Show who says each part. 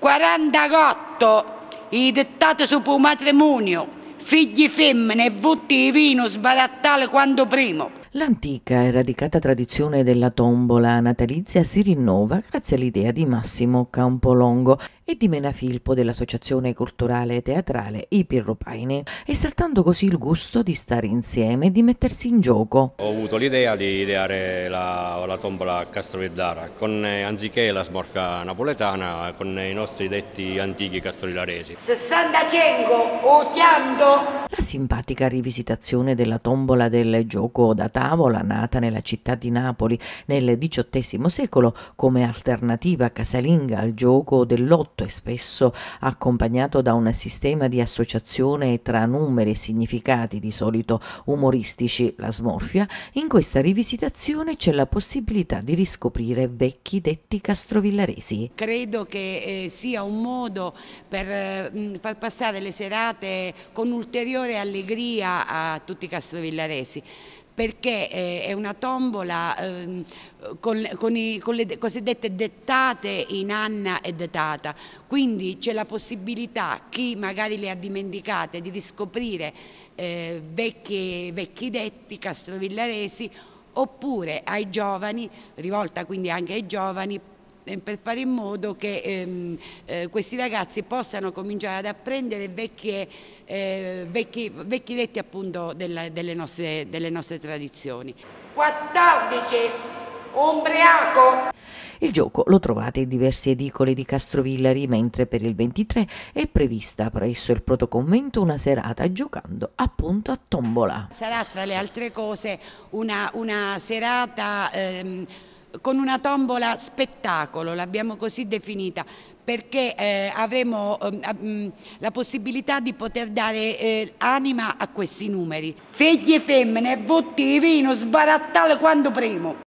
Speaker 1: 48 i dettati su sul matrimonio, figli femmine e voti di vino sbarattale quanto primo.
Speaker 2: L'antica e radicata tradizione della tombola natalizia si rinnova grazie all'idea di Massimo Campolongo e di Menafilpo dell'Associazione Culturale e Teatrale I Pirropaini, esaltando così il gusto di stare insieme e di mettersi in gioco.
Speaker 1: Ho avuto l'idea di ideare la, la tombola Castroveddara, con, eh, anziché la smorfia napoletana, con i nostri detti antichi castrovilaresi. 65 odiando!
Speaker 2: La simpatica rivisitazione della tombola del gioco da tavola, nata nella città di Napoli nel XVIII secolo come alternativa casalinga al gioco dell'otto prodotto e spesso accompagnato da un sistema di associazione tra numeri e significati di solito umoristici, la smorfia, in questa rivisitazione c'è la possibilità di riscoprire vecchi detti castrovillaresi. Credo
Speaker 1: che eh, sia un modo per eh, far passare le serate con ulteriore allegria a tutti i castrovillaresi perché eh, è una tombola ehm, con, con, i, con, le cosiddette dettate in Anna e detata, quindi c'è la possibilità, chi magari le ha dimenticate, di riscoprire eh, vecchi, vecchi detti castrovillaresi oppure ai giovani, rivolta quindi anche ai giovani, eh, per fare in modo che ehm, eh, questi ragazzi possano cominciare ad apprendere vecchie, eh, vecchi, vecchi letti appunto della, delle, nostre, delle nostre tradizioni. 14 Umbreaco.
Speaker 2: Il gioco lo trovate in diversi edicoli di Castrovillari, mentre per il 23 è prevista presso il protoconvento una serata giocando appunto a tombola.
Speaker 1: Sarà tra le altre cose una, una serata... Ehm, con una tombola spettacolo, l'abbiamo così definita, perché eh, avremo eh, la possibilità di poter dare eh, anima a questi numeri. Figli e femmine, votti di vino, sbarattale quando primo.